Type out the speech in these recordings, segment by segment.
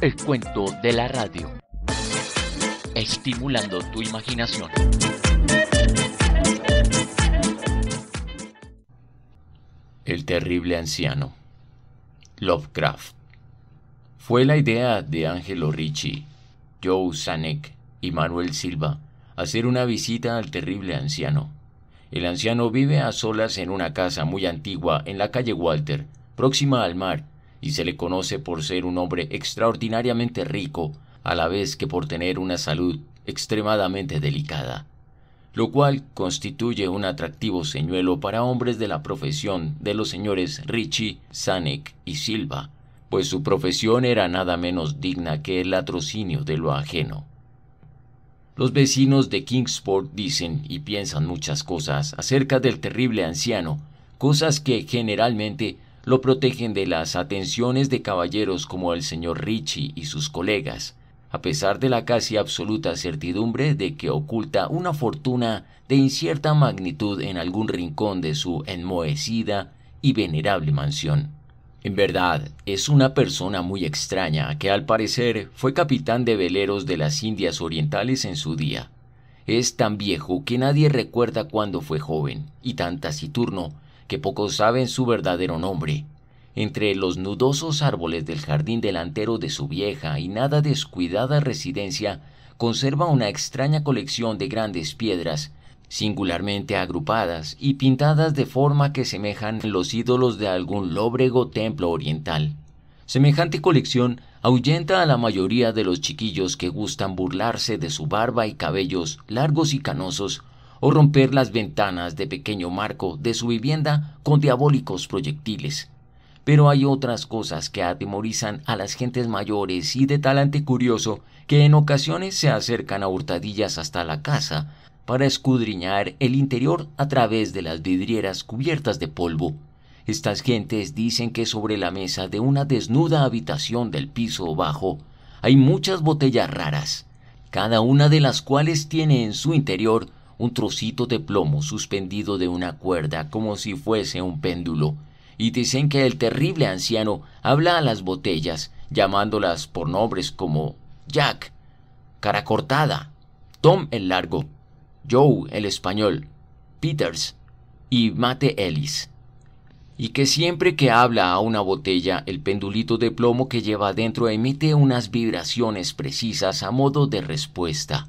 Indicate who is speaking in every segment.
Speaker 1: El cuento de la radio. Estimulando tu imaginación. El terrible anciano. Lovecraft. Fue la idea de Angelo Ricci, Joe Sanek y Manuel Silva hacer una visita al terrible anciano. El anciano vive a solas en una casa muy antigua en la calle Walter, próxima al mar, y se le conoce por ser un hombre extraordinariamente rico, a la vez que por tener una salud extremadamente delicada, lo cual constituye un atractivo señuelo para hombres de la profesión de los señores Richie, Sanek y Silva, pues su profesión era nada menos digna que el latrocinio de lo ajeno. Los vecinos de Kingsport dicen y piensan muchas cosas acerca del terrible anciano, cosas que generalmente lo protegen de las atenciones de caballeros como el señor Ritchie y sus colegas, a pesar de la casi absoluta certidumbre de que oculta una fortuna de incierta magnitud en algún rincón de su enmohecida y venerable mansión. En verdad, es una persona muy extraña que al parecer fue capitán de veleros de las Indias Orientales en su día. Es tan viejo que nadie recuerda cuándo fue joven, y tan taciturno que pocos saben su verdadero nombre. Entre los nudosos árboles del jardín delantero de su vieja y nada descuidada residencia, conserva una extraña colección de grandes piedras, singularmente agrupadas y pintadas de forma que semejan los ídolos de algún lóbrego templo oriental. Semejante colección ahuyenta a la mayoría de los chiquillos que gustan burlarse de su barba y cabellos largos y canosos o romper las ventanas de pequeño marco de su vivienda con diabólicos proyectiles. Pero hay otras cosas que atemorizan a las gentes mayores y de talante curioso que en ocasiones se acercan a hurtadillas hasta la casa para escudriñar el interior a través de las vidrieras cubiertas de polvo. Estas gentes dicen que sobre la mesa de una desnuda habitación del piso bajo hay muchas botellas raras, cada una de las cuales tiene en su interior un trocito de plomo suspendido de una cuerda como si fuese un péndulo, y dicen que el terrible anciano habla a las botellas, llamándolas por nombres como Jack, Cara Cortada, Tom el Largo, Joe el Español, Peters y Mate Ellis. Y que siempre que habla a una botella, el pendulito de plomo que lleva adentro emite unas vibraciones precisas a modo de respuesta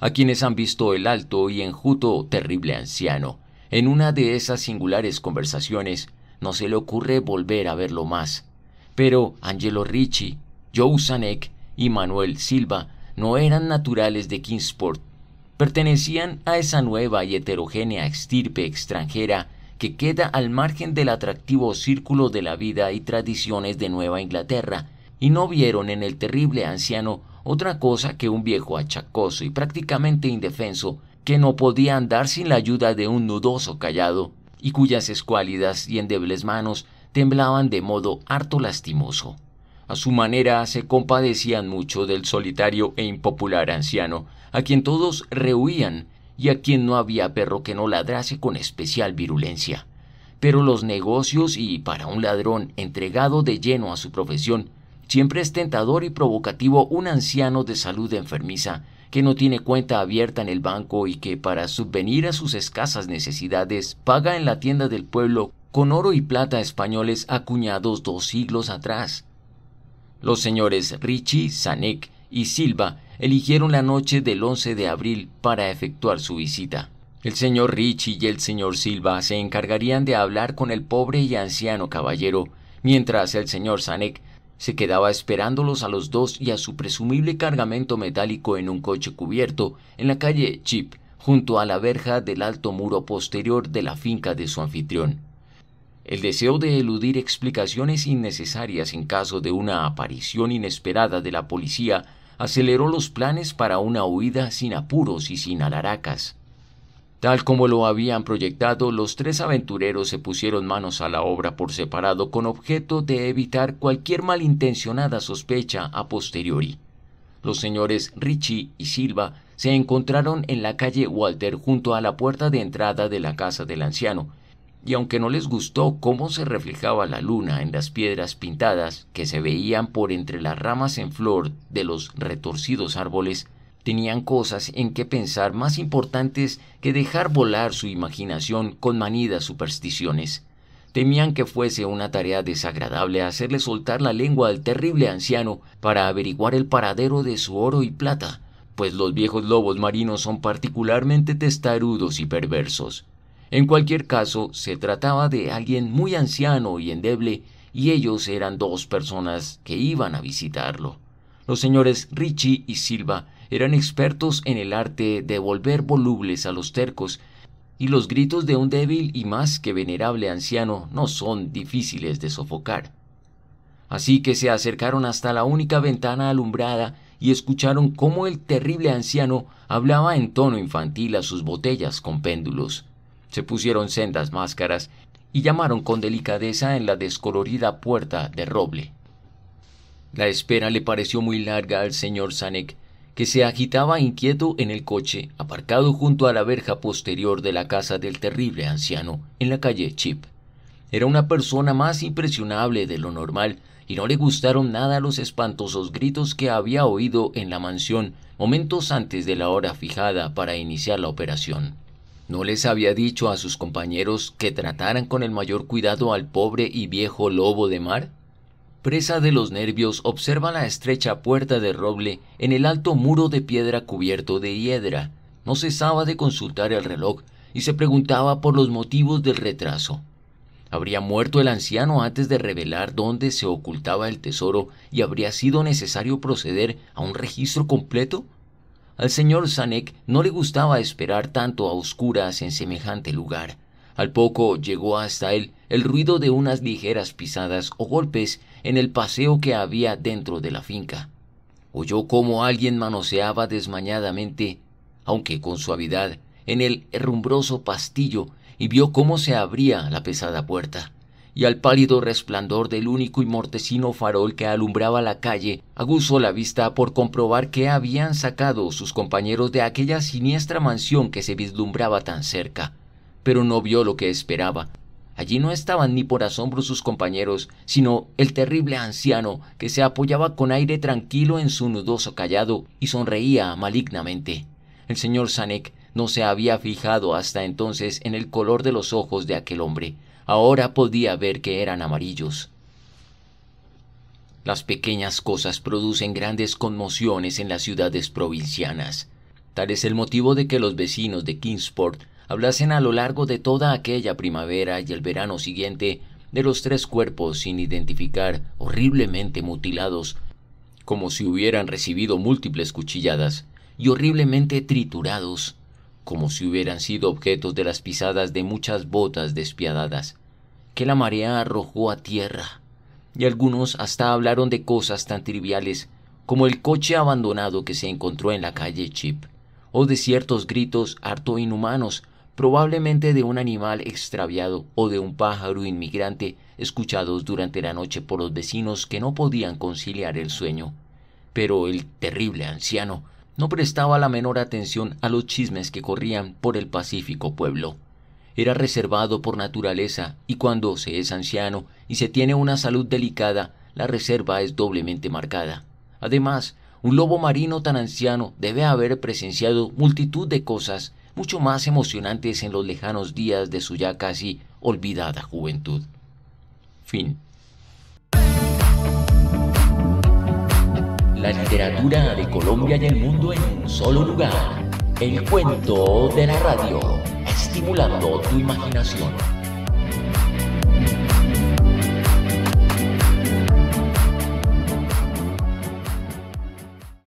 Speaker 1: a quienes han visto el alto y enjuto terrible anciano. En una de esas singulares conversaciones no se le ocurre volver a verlo más. Pero Angelo Ricci, Joe Sanek y Manuel Silva no eran naturales de Kingsport. Pertenecían a esa nueva y heterogénea estirpe extranjera que queda al margen del atractivo círculo de la vida y tradiciones de Nueva Inglaterra y no vieron en el terrible anciano otra cosa que un viejo achacoso y prácticamente indefenso que no podía andar sin la ayuda de un nudoso callado y cuyas escuálidas y endebles manos temblaban de modo harto lastimoso. A su manera se compadecían mucho del solitario e impopular anciano, a quien todos rehuían y a quien no había perro que no ladrase con especial virulencia. Pero los negocios y para un ladrón entregado de lleno a su profesión Siempre es tentador y provocativo un anciano de salud enfermiza que no tiene cuenta abierta en el banco y que para subvenir a sus escasas necesidades paga en la tienda del pueblo con oro y plata españoles acuñados dos siglos atrás. Los señores Richie, Sanek y Silva eligieron la noche del 11 de abril para efectuar su visita. El señor Richie y el señor Silva se encargarían de hablar con el pobre y anciano caballero, mientras el señor Sanek se quedaba esperándolos a los dos y a su presumible cargamento metálico en un coche cubierto en la calle Chip, junto a la verja del alto muro posterior de la finca de su anfitrión. El deseo de eludir explicaciones innecesarias en caso de una aparición inesperada de la policía aceleró los planes para una huida sin apuros y sin alaracas. Tal como lo habían proyectado, los tres aventureros se pusieron manos a la obra por separado con objeto de evitar cualquier malintencionada sospecha a posteriori. Los señores Richie y Silva se encontraron en la calle Walter junto a la puerta de entrada de la casa del anciano, y aunque no les gustó cómo se reflejaba la luna en las piedras pintadas que se veían por entre las ramas en flor de los retorcidos árboles, Tenían cosas en que pensar más importantes que dejar volar su imaginación con manidas supersticiones. Temían que fuese una tarea desagradable hacerle soltar la lengua al terrible anciano para averiguar el paradero de su oro y plata, pues los viejos lobos marinos son particularmente testarudos y perversos. En cualquier caso, se trataba de alguien muy anciano y endeble, y ellos eran dos personas que iban a visitarlo. Los señores Richie y Silva eran expertos en el arte de volver volubles a los tercos, y los gritos de un débil y más que venerable anciano no son difíciles de sofocar. Así que se acercaron hasta la única ventana alumbrada y escucharon cómo el terrible anciano hablaba en tono infantil a sus botellas con péndulos. Se pusieron sendas máscaras y llamaron con delicadeza en la descolorida puerta de roble. La espera le pareció muy larga al señor Sanek, que se agitaba inquieto en el coche aparcado junto a la verja posterior de la casa del terrible anciano en la calle Chip. Era una persona más impresionable de lo normal y no le gustaron nada los espantosos gritos que había oído en la mansión momentos antes de la hora fijada para iniciar la operación. No les había dicho a sus compañeros que trataran con el mayor cuidado al pobre y viejo lobo de mar presa de los nervios, observa la estrecha puerta de roble en el alto muro de piedra cubierto de hiedra. No cesaba de consultar el reloj y se preguntaba por los motivos del retraso. Habría muerto el anciano antes de revelar dónde se ocultaba el tesoro y habría sido necesario proceder a un registro completo. Al señor Sanek no le gustaba esperar tanto a oscuras en semejante lugar. Al poco llegó hasta él el ruido de unas ligeras pisadas o golpes en el paseo que había dentro de la finca. Oyó cómo alguien manoseaba desmañadamente, aunque con suavidad, en el herrumbroso pastillo y vio cómo se abría la pesada puerta. Y al pálido resplandor del único y mortecino farol que alumbraba la calle, aguzó la vista por comprobar que habían sacado sus compañeros de aquella siniestra mansión que se vislumbraba tan cerca pero no vio lo que esperaba. Allí no estaban ni por asombro sus compañeros, sino el terrible anciano que se apoyaba con aire tranquilo en su nudoso callado y sonreía malignamente. El señor Sanek no se había fijado hasta entonces en el color de los ojos de aquel hombre. Ahora podía ver que eran amarillos. Las pequeñas cosas producen grandes conmociones en las ciudades provincianas. Tal es el motivo de que los vecinos de Kingsport hablasen a lo largo de toda aquella primavera y el verano siguiente de los tres cuerpos sin identificar, horriblemente mutilados, como si hubieran recibido múltiples cuchilladas, y horriblemente triturados, como si hubieran sido objetos de las pisadas de muchas botas despiadadas, que la marea arrojó a tierra, y algunos hasta hablaron de cosas tan triviales como el coche abandonado que se encontró en la calle Chip, o de ciertos gritos harto inhumanos probablemente de un animal extraviado o de un pájaro inmigrante, escuchados durante la noche por los vecinos que no podían conciliar el sueño. Pero el terrible anciano no prestaba la menor atención a los chismes que corrían por el pacífico pueblo. Era reservado por naturaleza y cuando se es anciano y se tiene una salud delicada, la reserva es doblemente marcada. Además, un lobo marino tan anciano debe haber presenciado multitud de cosas mucho más emocionantes en los lejanos días de su ya casi olvidada juventud. Fin. La literatura de Colombia y el mundo en un solo lugar. El cuento de la radio, estimulando tu imaginación.